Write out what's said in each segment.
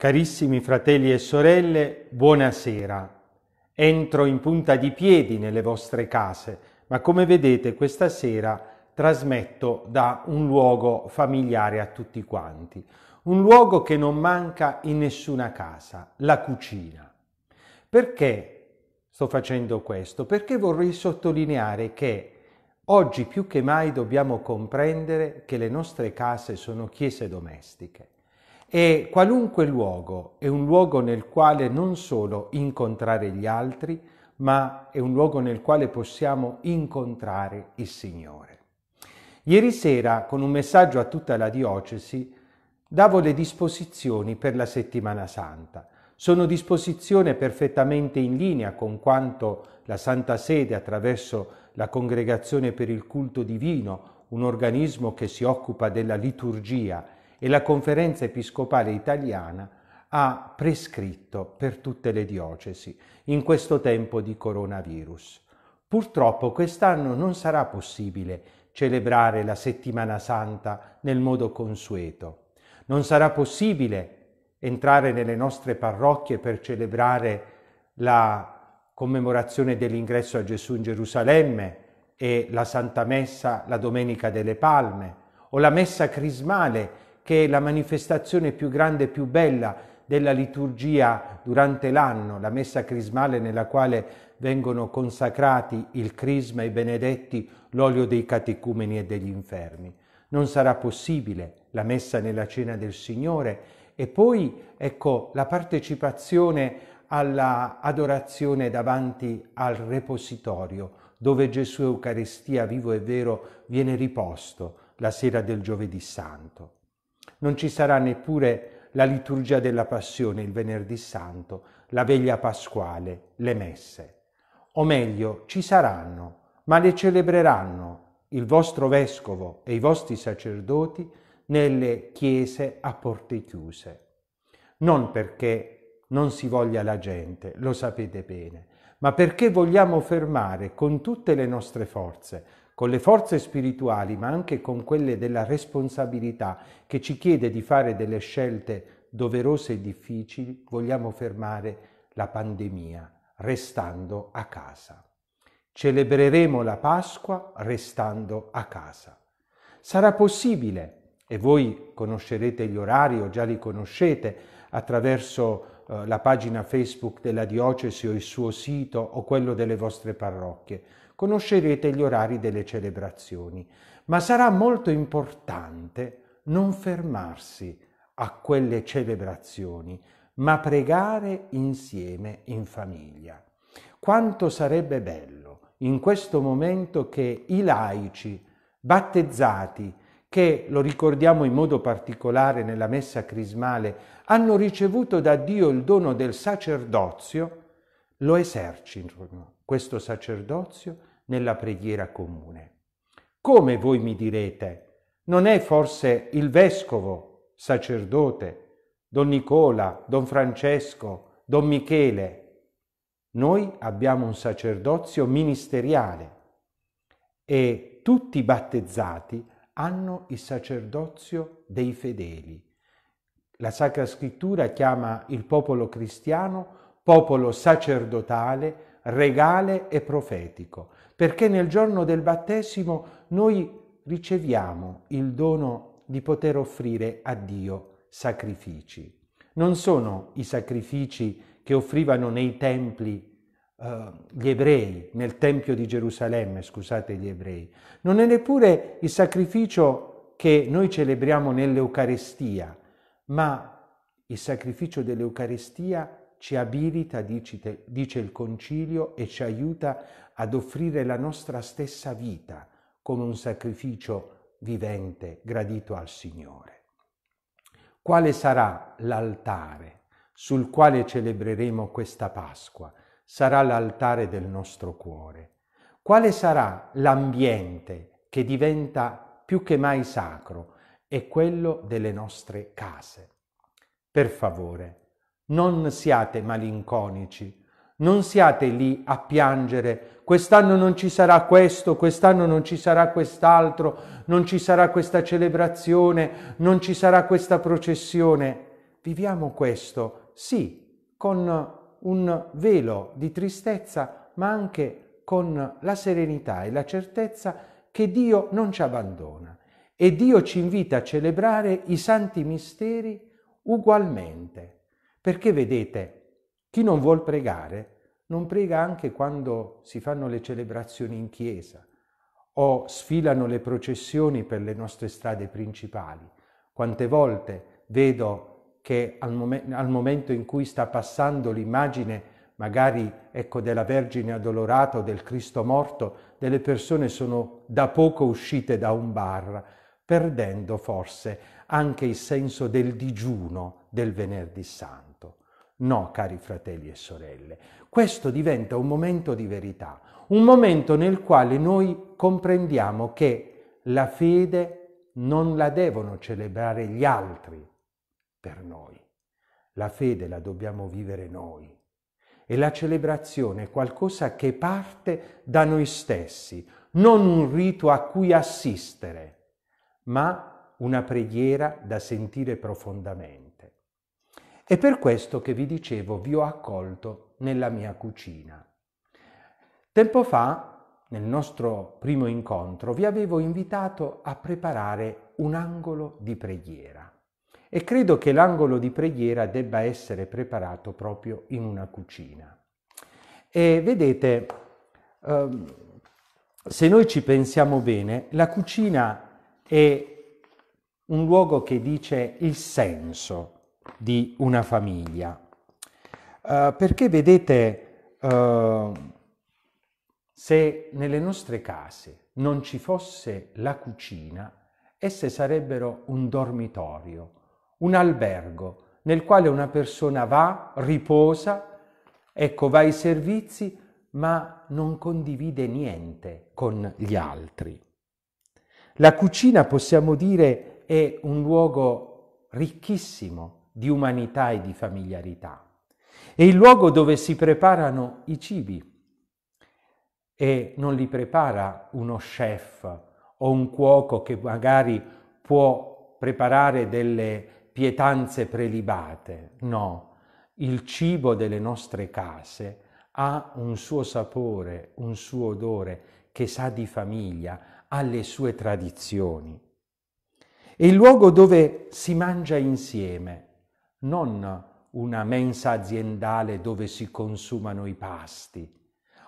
Carissimi fratelli e sorelle, buonasera. Entro in punta di piedi nelle vostre case, ma come vedete questa sera trasmetto da un luogo familiare a tutti quanti, un luogo che non manca in nessuna casa, la cucina. Perché sto facendo questo? Perché vorrei sottolineare che oggi più che mai dobbiamo comprendere che le nostre case sono chiese domestiche e qualunque luogo è un luogo nel quale non solo incontrare gli altri, ma è un luogo nel quale possiamo incontrare il Signore. Ieri sera, con un messaggio a tutta la diocesi, davo le disposizioni per la settimana santa. Sono disposizioni perfettamente in linea con quanto la Santa Sede, attraverso la Congregazione per il Culto Divino, un organismo che si occupa della liturgia e la Conferenza Episcopale Italiana ha prescritto per tutte le diocesi in questo tempo di coronavirus. Purtroppo quest'anno non sarà possibile celebrare la settimana santa nel modo consueto. Non sarà possibile entrare nelle nostre parrocchie per celebrare la commemorazione dell'ingresso a Gesù in Gerusalemme e la Santa Messa la Domenica delle Palme o la Messa Crismale che è la manifestazione più grande e più bella della liturgia durante l'anno, la messa crismale nella quale vengono consacrati il crisma, i benedetti, l'olio dei catecumeni e degli infermi. Non sarà possibile la messa nella cena del Signore e poi ecco la partecipazione alla adorazione davanti al repositorio dove Gesù Eucaristia vivo e vero viene riposto la sera del giovedì santo non ci sarà neppure la liturgia della passione il venerdì santo, la veglia pasquale, le messe. O meglio, ci saranno, ma le celebreranno il vostro vescovo e i vostri sacerdoti nelle chiese a porte chiuse. Non perché non si voglia la gente, lo sapete bene, ma perché vogliamo fermare con tutte le nostre forze con le forze spirituali, ma anche con quelle della responsabilità che ci chiede di fare delle scelte doverose e difficili, vogliamo fermare la pandemia restando a casa. Celebreremo la Pasqua restando a casa. Sarà possibile, e voi conoscerete gli orari o già li conoscete attraverso eh, la pagina Facebook della diocesi o il suo sito o quello delle vostre parrocchie, conoscerete gli orari delle celebrazioni, ma sarà molto importante non fermarsi a quelle celebrazioni, ma pregare insieme in famiglia. Quanto sarebbe bello in questo momento che i laici battezzati, che lo ricordiamo in modo particolare nella messa crismale, hanno ricevuto da Dio il dono del sacerdozio, lo esercitino questo sacerdozio nella preghiera comune. Come voi mi direte? Non è forse il vescovo, sacerdote, Don Nicola, Don Francesco, Don Michele? Noi abbiamo un sacerdozio ministeriale e tutti i battezzati hanno il sacerdozio dei fedeli. La Sacra Scrittura chiama il popolo cristiano popolo sacerdotale, regale e profetico perché nel giorno del battesimo noi riceviamo il dono di poter offrire a Dio sacrifici. Non sono i sacrifici che offrivano nei templi eh, gli ebrei, nel Tempio di Gerusalemme, scusate gli ebrei, non è neppure il sacrificio che noi celebriamo nell'Eucarestia, ma il sacrificio dell'Eucarestia è ci abilita, dice, dice il concilio, e ci aiuta ad offrire la nostra stessa vita come un sacrificio vivente, gradito al Signore. Quale sarà l'altare sul quale celebreremo questa Pasqua? Sarà l'altare del nostro cuore. Quale sarà l'ambiente che diventa più che mai sacro? È quello delle nostre case. Per favore, non siate malinconici, non siate lì a piangere, quest'anno non ci sarà questo, quest'anno non ci sarà quest'altro, non ci sarà questa celebrazione, non ci sarà questa processione. Viviamo questo, sì, con un velo di tristezza, ma anche con la serenità e la certezza che Dio non ci abbandona e Dio ci invita a celebrare i santi misteri ugualmente. Perché vedete, chi non vuol pregare non prega anche quando si fanno le celebrazioni in chiesa o sfilano le processioni per le nostre strade principali. Quante volte vedo che al, mom- al momento in cui sta passando l'immagine magari ecco, della Vergine addolorata o del Cristo morto, delle persone sono da poco uscite da un bar perdendo forse anche il senso del digiuno del venerdì santo. No, cari fratelli e sorelle, questo diventa un momento di verità, un momento nel quale noi comprendiamo che la fede non la devono celebrare gli altri per noi, la fede la dobbiamo vivere noi e la celebrazione è qualcosa che parte da noi stessi, non un rito a cui assistere ma una preghiera da sentire profondamente. È per questo che vi dicevo vi ho accolto nella mia cucina. Tempo fa, nel nostro primo incontro, vi avevo invitato a preparare un angolo di preghiera e credo che l'angolo di preghiera debba essere preparato proprio in una cucina. E vedete, ehm, se noi ci pensiamo bene, la cucina è un luogo che dice il senso di una famiglia. Uh, perché vedete, uh, se nelle nostre case non ci fosse la cucina, esse sarebbero un dormitorio, un albergo nel quale una persona va, riposa, ecco, va ai servizi, ma non condivide niente con gli altri. La cucina, possiamo dire, è un luogo ricchissimo di umanità e di familiarità. È il luogo dove si preparano i cibi e non li prepara uno chef o un cuoco che magari può preparare delle pietanze prelibate. No, il cibo delle nostre case ha un suo sapore, un suo odore che sa di famiglia, alle sue tradizioni. È il luogo dove si mangia insieme, non una mensa aziendale dove si consumano i pasti,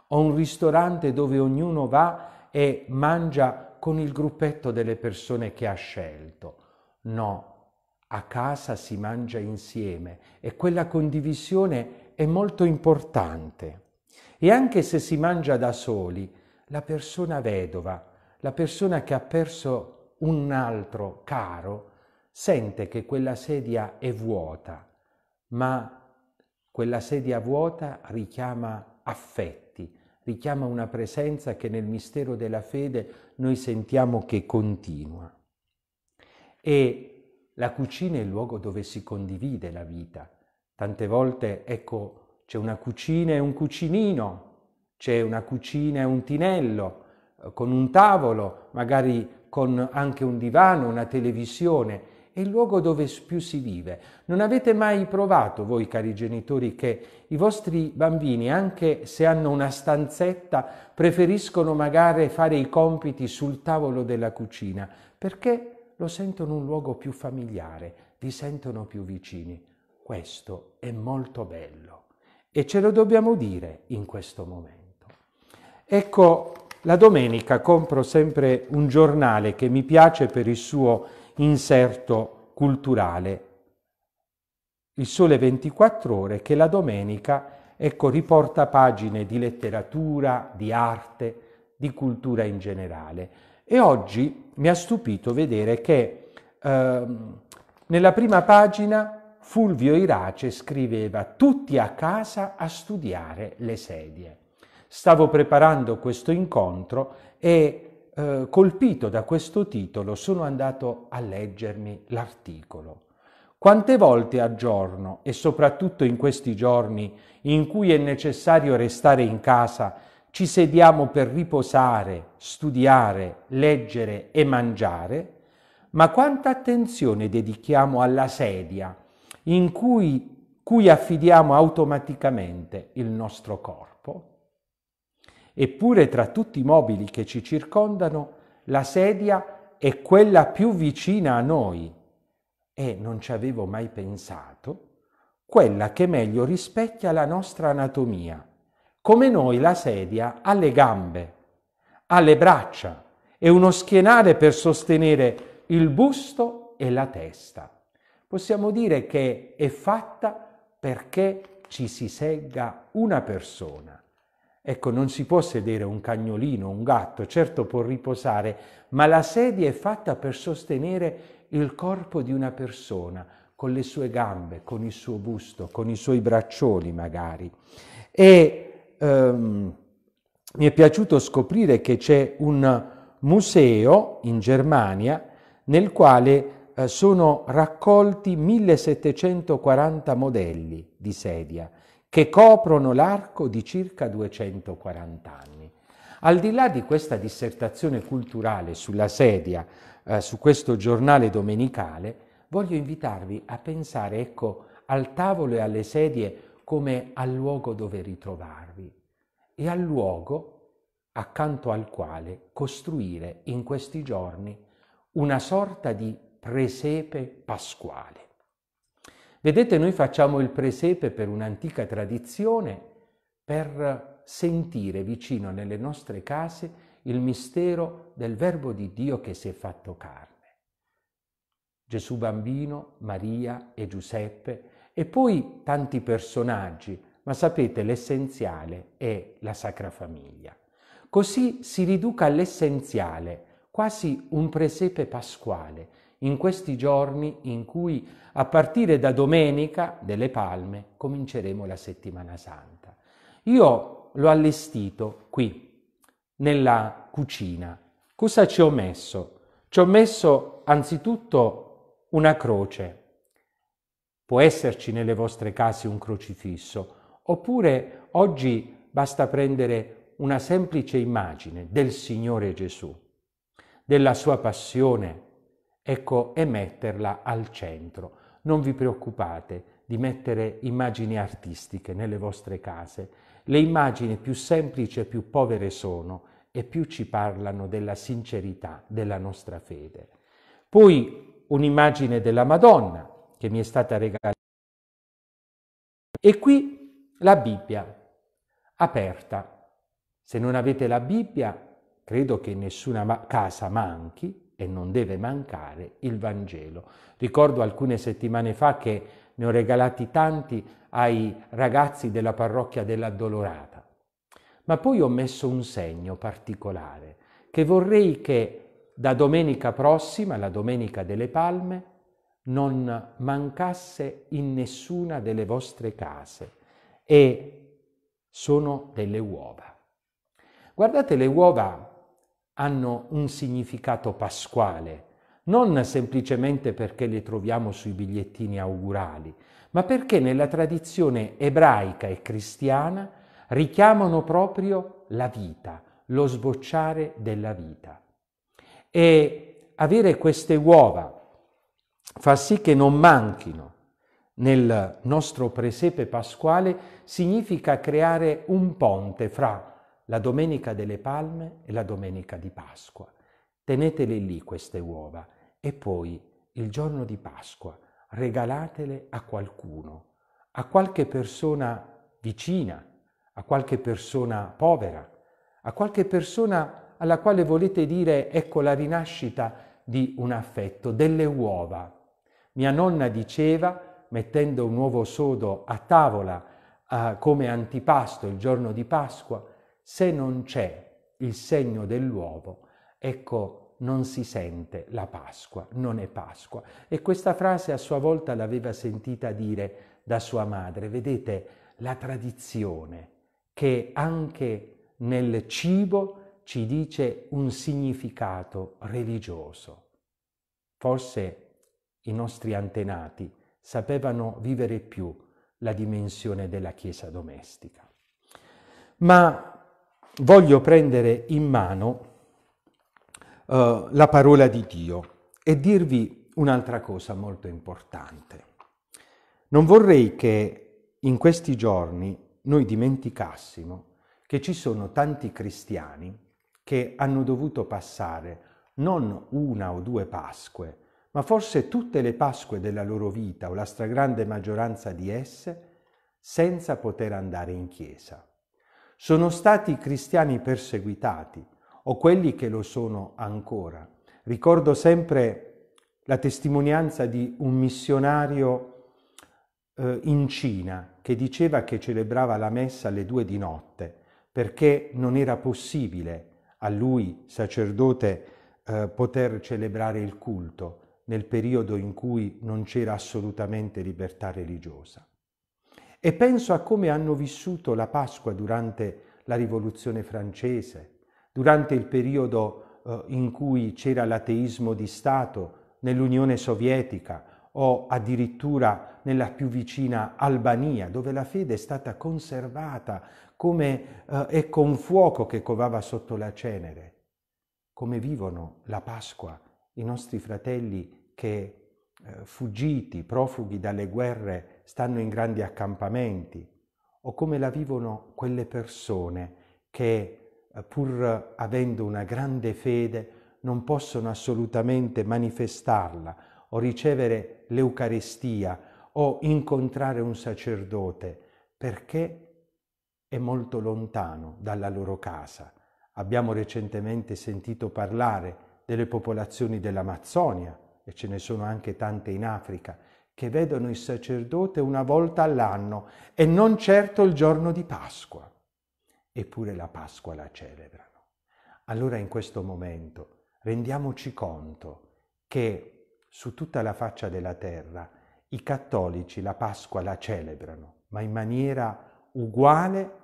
o un ristorante dove ognuno va e mangia con il gruppetto delle persone che ha scelto. No, a casa si mangia insieme e quella condivisione è molto importante. E anche se si mangia da soli, la persona vedova la persona che ha perso un altro caro sente che quella sedia è vuota, ma quella sedia vuota richiama affetti, richiama una presenza che nel mistero della fede noi sentiamo che continua. E la cucina è il luogo dove si condivide la vita. Tante volte, ecco, c'è una cucina e un cucinino, c'è una cucina e un tinello, con un tavolo, magari con anche un divano, una televisione, è il luogo dove più si vive. Non avete mai provato voi, cari genitori, che i vostri bambini, anche se hanno una stanzetta, preferiscono magari fare i compiti sul tavolo della cucina, perché lo sentono un luogo più familiare, vi sentono più vicini. Questo è molto bello e ce lo dobbiamo dire in questo momento. Ecco la domenica compro sempre un giornale che mi piace per il suo inserto culturale, il Sole 24 ore, che la domenica ecco, riporta pagine di letteratura, di arte, di cultura in generale. E oggi mi ha stupito vedere che eh, nella prima pagina Fulvio Irace scriveva tutti a casa a studiare le sedie stavo preparando questo incontro e eh, colpito da questo titolo sono andato a leggermi l'articolo. Quante volte al giorno e soprattutto in questi giorni in cui è necessario restare in casa ci sediamo per riposare, studiare, leggere e mangiare, ma quanta attenzione dedichiamo alla sedia in cui, cui affidiamo automaticamente il nostro corpo. Eppure tra tutti i mobili che ci circondano, la sedia è quella più vicina a noi e non ci avevo mai pensato, quella che meglio rispecchia la nostra anatomia. Come noi la sedia ha le gambe, ha le braccia e uno schienale per sostenere il busto e la testa. Possiamo dire che è fatta perché ci si segga una persona. Ecco, non si può sedere un cagnolino, un gatto, certo può riposare, ma la sedia è fatta per sostenere il corpo di una persona, con le sue gambe, con il suo busto, con i suoi braccioli magari. E ehm, mi è piaciuto scoprire che c'è un museo in Germania nel quale eh, sono raccolti 1740 modelli di sedia che coprono l'arco di circa 240 anni. Al di là di questa dissertazione culturale sulla sedia, eh, su questo giornale domenicale, voglio invitarvi a pensare, ecco, al tavolo e alle sedie come al luogo dove ritrovarvi e al luogo accanto al quale costruire in questi giorni una sorta di presepe pasquale. Vedete, noi facciamo il presepe per un'antica tradizione, per sentire vicino nelle nostre case il mistero del Verbo di Dio che si è fatto carne. Gesù bambino, Maria e Giuseppe e poi tanti personaggi, ma sapete l'essenziale è la Sacra Famiglia. Così si riduca all'essenziale, quasi un presepe pasquale, in questi giorni in cui a partire da domenica delle palme cominceremo la settimana santa. Io l'ho allestito qui, nella cucina. Cosa ci ho messo? Ci ho messo anzitutto una croce. Può esserci nelle vostre case un crocifisso, oppure oggi basta prendere una semplice immagine del Signore Gesù, della sua passione, ecco, è metterla al centro. Non vi preoccupate di mettere immagini artistiche nelle vostre case. Le immagini più semplici e più povere sono e più ci parlano della sincerità della nostra fede. Poi un'immagine della Madonna che mi è stata regalata. E qui la Bibbia aperta. Se non avete la Bibbia, credo che in nessuna ma- casa manchi, e non deve mancare il Vangelo. Ricordo alcune settimane fa che ne ho regalati tanti ai ragazzi della parrocchia dell'Addolorata, ma poi ho messo un segno particolare che vorrei che da domenica prossima, la domenica delle palme, non mancasse in nessuna delle vostre case e sono delle uova. Guardate le uova hanno un significato pasquale, non semplicemente perché le troviamo sui bigliettini augurali, ma perché nella tradizione ebraica e cristiana richiamano proprio la vita, lo sbocciare della vita. E avere queste uova fa sì che non manchino nel nostro presepe pasquale significa creare un ponte fra la domenica delle palme e la domenica di Pasqua. Tenetele lì queste uova e poi il giorno di Pasqua regalatele a qualcuno, a qualche persona vicina, a qualche persona povera, a qualche persona alla quale volete dire ecco la rinascita di un affetto, delle uova. Mia nonna diceva, mettendo un uovo sodo a tavola eh, come antipasto il giorno di Pasqua, se non c'è il segno dell'uovo, ecco non si sente la Pasqua, non è Pasqua. E questa frase a sua volta l'aveva sentita dire da sua madre. Vedete la tradizione che anche nel cibo ci dice un significato religioso. Forse i nostri antenati sapevano vivere più la dimensione della Chiesa domestica. Ma voglio prendere in mano eh, la parola di Dio e dirvi un'altra cosa molto importante. Non vorrei che in questi giorni noi dimenticassimo che ci sono tanti cristiani che hanno dovuto passare non una o due Pasque, ma forse tutte le Pasque della loro vita o la stragrande maggioranza di esse, senza poter andare in chiesa sono stati cristiani perseguitati o quelli che lo sono ancora. Ricordo sempre la testimonianza di un missionario eh, in Cina che diceva che celebrava la messa alle due di notte perché non era possibile a lui, sacerdote, eh, poter celebrare il culto nel periodo in cui non c'era assolutamente libertà religiosa. E penso a come hanno vissuto la Pasqua durante la Rivoluzione francese, durante il periodo eh, in cui c'era l'ateismo di Stato nell'Unione Sovietica o addirittura nella più vicina Albania, dove la fede è stata conservata come eh, è con fuoco che covava sotto la cenere. Come vivono la Pasqua i nostri fratelli che eh, fuggiti, profughi dalle guerre, stanno in grandi accampamenti, o come la vivono quelle persone che, eh, pur avendo una grande fede, non possono assolutamente manifestarla o ricevere l'Eucarestia o incontrare un sacerdote perché è molto lontano dalla loro casa. Abbiamo recentemente sentito parlare delle popolazioni dell'Amazzonia, e ce ne sono anche tante in Africa, che vedono il sacerdote una volta all'anno e non certo il giorno di Pasqua. Eppure la Pasqua la celebrano. Allora in questo momento rendiamoci conto che su tutta la faccia della terra i cattolici la Pasqua la celebrano, ma in maniera uguale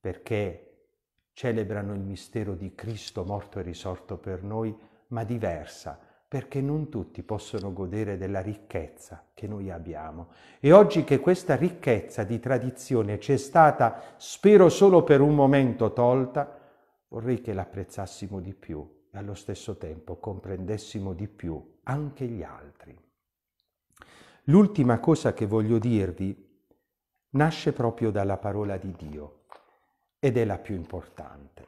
perché celebrano il mistero di Cristo morto e risorto per noi, ma diversa, perché non tutti possono godere della ricchezza che noi abbiamo. E oggi che questa ricchezza di tradizione ci è stata, spero solo per un momento, tolta, vorrei che l'apprezzassimo di più e allo stesso tempo comprendessimo di più anche gli altri. L'ultima cosa che voglio dirvi nasce proprio dalla parola di Dio ed è la più importante,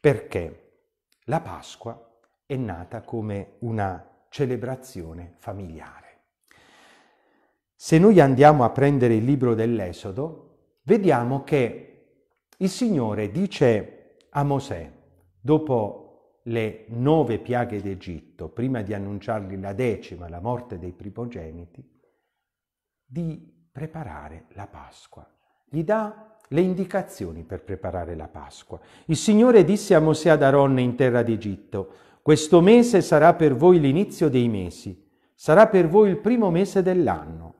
perché la Pasqua è nata come una celebrazione familiare. Se noi andiamo a prendere il libro dell'Esodo, vediamo che il Signore dice a Mosè, dopo le nove piaghe d'Egitto, prima di annunciargli la decima, la morte dei primogeniti, di preparare la Pasqua. Gli dà le indicazioni per preparare la Pasqua. Il Signore disse a Mosè ad Aronne in terra d'Egitto, questo mese sarà per voi l'inizio dei mesi, sarà per voi il primo mese dell'anno.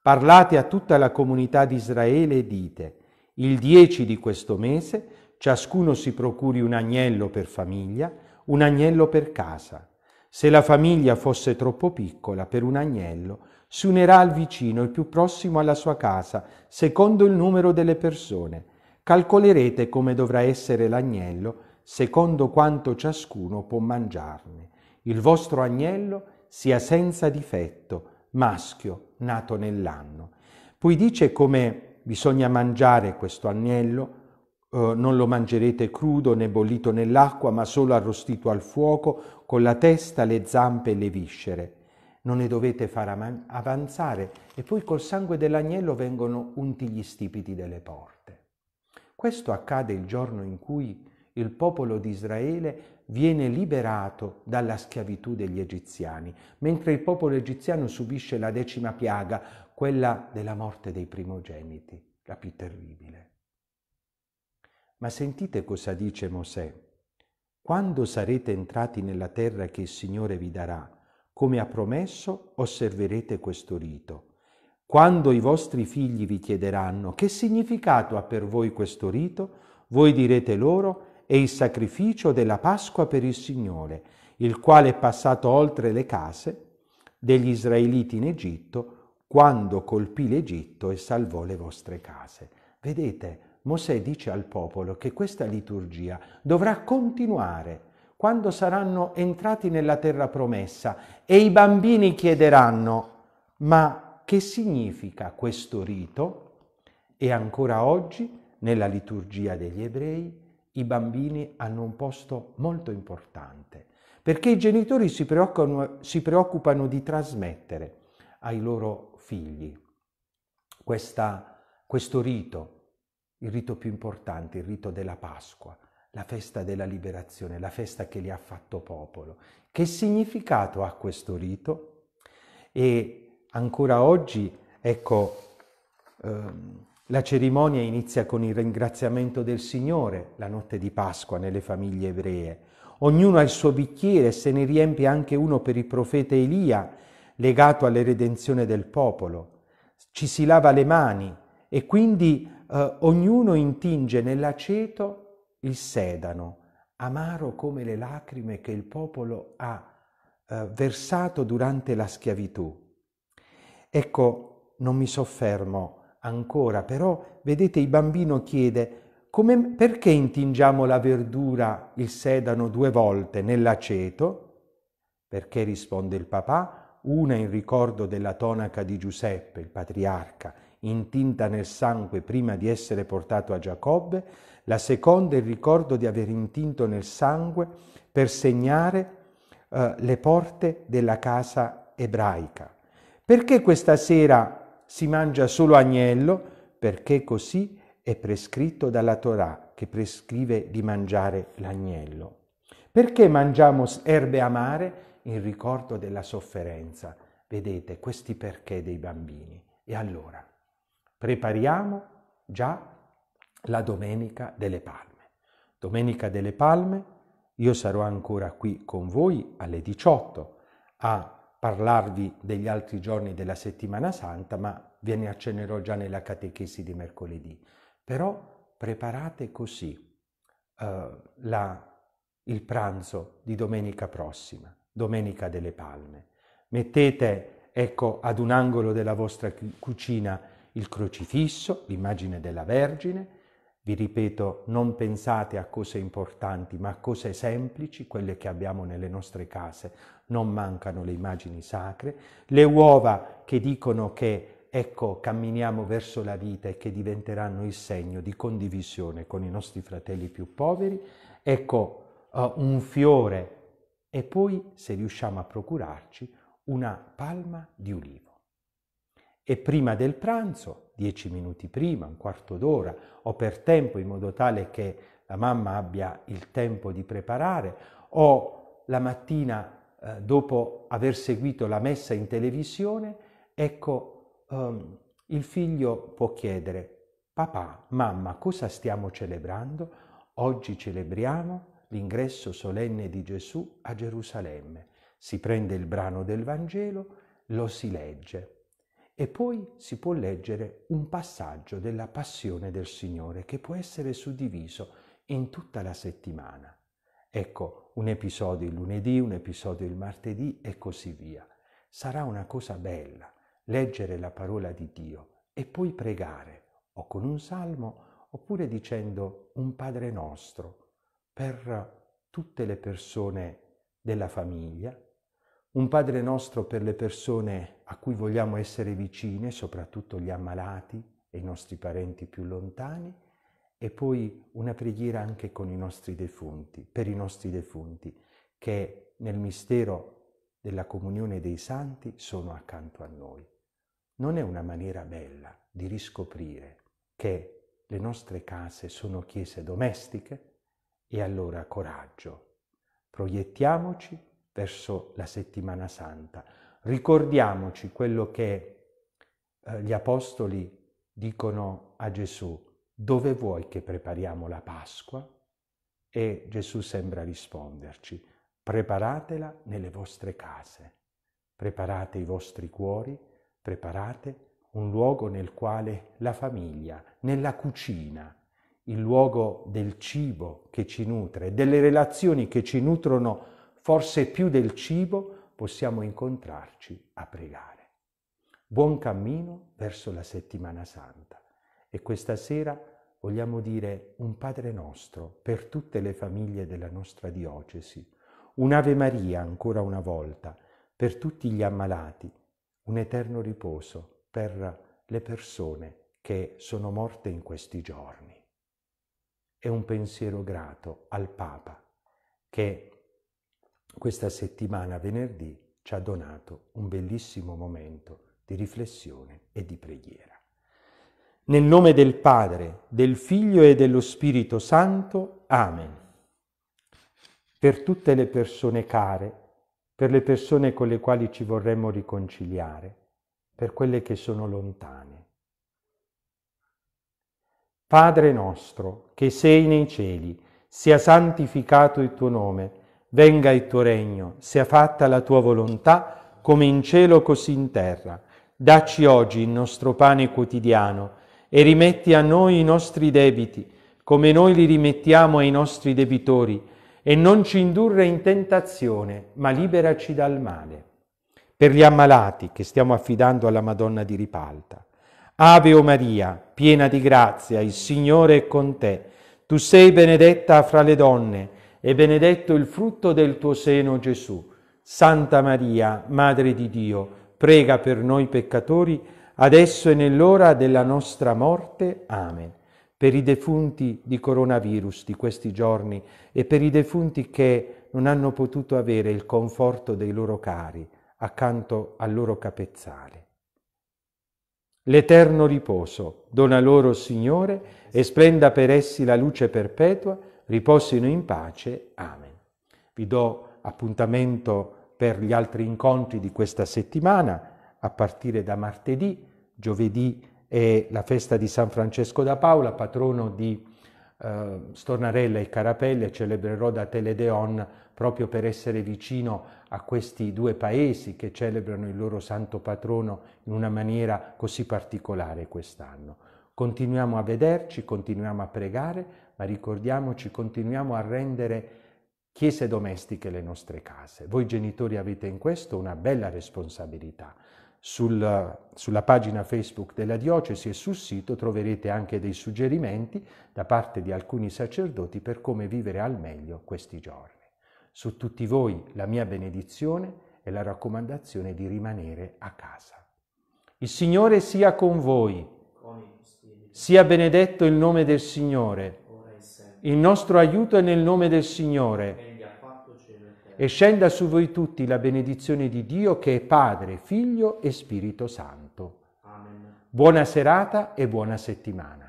Parlate a tutta la comunità di Israele e dite, il 10 di questo mese ciascuno si procuri un agnello per famiglia, un agnello per casa. Se la famiglia fosse troppo piccola per un agnello, si unirà al vicino, il più prossimo alla sua casa, secondo il numero delle persone. Calcolerete come dovrà essere l'agnello secondo quanto ciascuno può mangiarne. Il vostro agnello sia senza difetto, maschio, nato nell'anno. Poi dice come bisogna mangiare questo agnello, Uh, non lo mangerete crudo né bollito nell'acqua, ma solo arrostito al fuoco, con la testa, le zampe e le viscere. Non ne dovete far avanzare. E poi col sangue dell'agnello vengono unti gli stipiti delle porte. Questo accade il giorno in cui il popolo di Israele viene liberato dalla schiavitù degli egiziani, mentre il popolo egiziano subisce la decima piaga, quella della morte dei primogeniti, la più terribile. Ma sentite cosa dice Mosè. Quando sarete entrati nella terra che il Signore vi darà, come ha promesso, osserverete questo rito. Quando i vostri figli vi chiederanno che significato ha per voi questo rito, voi direte loro e il sacrificio della Pasqua per il Signore, il quale è passato oltre le case degli israeliti in Egitto quando colpì l'Egitto e salvò le vostre case. Vedete, Mosè dice al popolo che questa liturgia dovrà continuare quando saranno entrati nella terra promessa e i bambini chiederanno, ma che significa questo rito? E ancora oggi, nella liturgia degli ebrei, i bambini hanno un posto molto importante, perché i genitori si preoccupano, si preoccupano di trasmettere ai loro figli questa, questo rito, il rito più importante, il rito della Pasqua, la festa della liberazione, la festa che li ha fatto popolo. Che significato ha questo rito? E ancora oggi, ecco, ehm, la cerimonia inizia con il ringraziamento del Signore la notte di Pasqua nelle famiglie ebree. Ognuno ha il suo bicchiere e se ne riempie anche uno per il profeta Elia, legato alla redenzione del popolo. Ci si lava le mani e quindi eh, ognuno intinge nell'aceto il sedano, amaro come le lacrime che il popolo ha eh, versato durante la schiavitù. Ecco, non mi soffermo ancora, però vedete il bambino chiede come, perché intingiamo la verdura, il sedano, due volte nell'aceto? Perché risponde il papà, una in ricordo della tonaca di Giuseppe, il patriarca, intinta nel sangue prima di essere portato a Giacobbe, la seconda in ricordo di aver intinto nel sangue per segnare eh, le porte della casa ebraica. Perché questa sera si mangia solo agnello perché così è prescritto dalla Torah che prescrive di mangiare l'agnello. Perché mangiamo erbe amare? In ricordo della sofferenza. Vedete questi perché dei bambini. E allora prepariamo già la Domenica delle Palme. Domenica delle Palme, io sarò ancora qui con voi alle 18 a parlarvi degli altri giorni della settimana santa, ma ve ne accennerò già nella catechesi di mercoledì. Però preparate così eh, la, il pranzo di domenica prossima, domenica delle palme. Mettete, ecco, ad un angolo della vostra cucina il crocifisso, l'immagine della Vergine, vi ripeto, non pensate a cose importanti, ma a cose semplici, quelle che abbiamo nelle nostre case. Non mancano le immagini sacre, le uova che dicono che ecco camminiamo verso la vita e che diventeranno il segno di condivisione con i nostri fratelli più poveri, ecco uh, un fiore e poi, se riusciamo a procurarci, una palma di ulivo e prima del pranzo, dieci minuti prima, un quarto d'ora o per tempo in modo tale che la mamma abbia il tempo di preparare o la mattina eh, dopo aver seguito la messa in televisione, ecco um, il figlio può chiedere papà, mamma, cosa stiamo celebrando? Oggi celebriamo l'ingresso solenne di Gesù a Gerusalemme. Si prende il brano del Vangelo, lo si legge. E poi si può leggere un passaggio della passione del Signore che può essere suddiviso in tutta la settimana. Ecco, un episodio il lunedì, un episodio il martedì e così via. Sarà una cosa bella leggere la parola di Dio e poi pregare o con un salmo oppure dicendo un Padre nostro per tutte le persone della famiglia, un Padre nostro per le persone a cui vogliamo essere vicine, soprattutto gli ammalati e i nostri parenti più lontani, e poi una preghiera anche con i nostri defunti, per i nostri defunti, che nel mistero della comunione dei santi sono accanto a noi. Non è una maniera bella di riscoprire che le nostre case sono chiese domestiche? E allora coraggio, proiettiamoci verso la settimana santa. Ricordiamoci quello che eh, gli apostoli dicono a Gesù, dove vuoi che prepariamo la Pasqua? E Gesù sembra risponderci, preparatela nelle vostre case, preparate i vostri cuori, preparate un luogo nel quale la famiglia, nella cucina, il luogo del cibo che ci nutre, delle relazioni che ci nutrono forse più del cibo, possiamo incontrarci a pregare. Buon cammino verso la settimana santa e questa sera vogliamo dire un Padre nostro per tutte le famiglie della nostra diocesi, un'Ave Maria ancora una volta per tutti gli ammalati, un eterno riposo per le persone che sono morte in questi giorni. E un pensiero grato al Papa che questa settimana venerdì ci ha donato un bellissimo momento di riflessione e di preghiera. Nel nome del Padre, del Figlio e dello Spirito Santo. Amen. Per tutte le persone care, per le persone con le quali ci vorremmo riconciliare, per quelle che sono lontane. Padre nostro, che sei nei cieli, sia santificato il tuo nome venga il tuo regno, sia fatta la tua volontà, come in cielo così in terra. Dacci oggi il nostro pane quotidiano e rimetti a noi i nostri debiti, come noi li rimettiamo ai nostri debitori, e non ci indurre in tentazione, ma liberaci dal male. Per gli ammalati che stiamo affidando alla Madonna di Ripalta. Ave o Maria, piena di grazia, il Signore è con te. Tu sei benedetta fra le donne e benedetto il frutto del tuo seno Gesù. Santa Maria, Madre di Dio, prega per noi peccatori, adesso e nell'ora della nostra morte. Amen. Per i defunti di coronavirus di questi giorni e per i defunti che non hanno potuto avere il conforto dei loro cari accanto al loro capezzale. L'eterno riposo dona loro, Signore, e splenda per essi la luce perpetua riposino in pace. Amen. Vi do appuntamento per gli altri incontri di questa settimana, a partire da martedì. Giovedì è la festa di San Francesco da Paola, patrono di eh, Stornarella e Carapelle, celebrerò da Teledeon proprio per essere vicino a questi due paesi che celebrano il loro santo patrono in una maniera così particolare quest'anno. Continuiamo a vederci, continuiamo a pregare, ma ricordiamoci, continuiamo a rendere chiese domestiche le nostre case. Voi genitori avete in questo una bella responsabilità. Sul, sulla pagina Facebook della diocesi e sul sito troverete anche dei suggerimenti da parte di alcuni sacerdoti per come vivere al meglio questi giorni. Su tutti voi la mia benedizione e la raccomandazione di rimanere a casa. Il Signore sia con voi sia benedetto il nome del Signore. Il nostro aiuto è nel nome del Signore. E scenda su voi tutti la benedizione di Dio che è Padre, Figlio e Spirito Santo. Buona serata e buona settimana.